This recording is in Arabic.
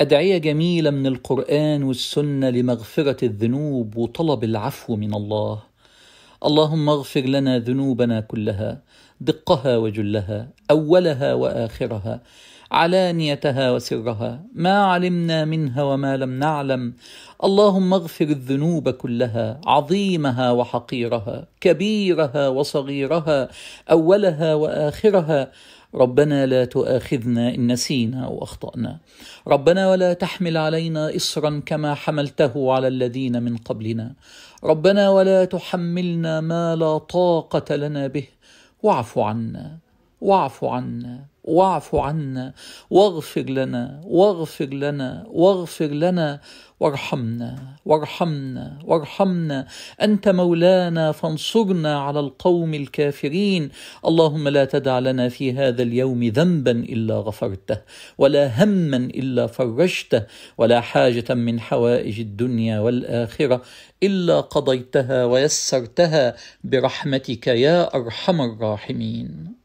ادعيه جميله من القران والسنه لمغفره الذنوب وطلب العفو من الله اللهم اغفر لنا ذنوبنا كلها دقها وجلها اولها واخرها علانيتها وسرها ما علمنا منها وما لم نعلم اللهم اغفر الذنوب كلها عظيمها وحقيرها كبيرها وصغيرها اولها واخرها ربنا لا تؤاخذنا ان نسينا واخطانا ربنا ولا تحمل علينا اصرا كما حملته على الذين من قبلنا ربنا ولا تحملنا ما لا طاقه لنا به واعف عنا واعف عنا واعف عنا واغفر لنا واغفر لنا واغفر لنا وارحمنا وارحمنا وارحمنا انت مولانا فانصرنا على القوم الكافرين اللهم لا تدع لنا في هذا اليوم ذنبا الا غفرته ولا هما الا فرجته ولا حاجه من حوائج الدنيا والاخره الا قضيتها ويسرتها برحمتك يا ارحم الراحمين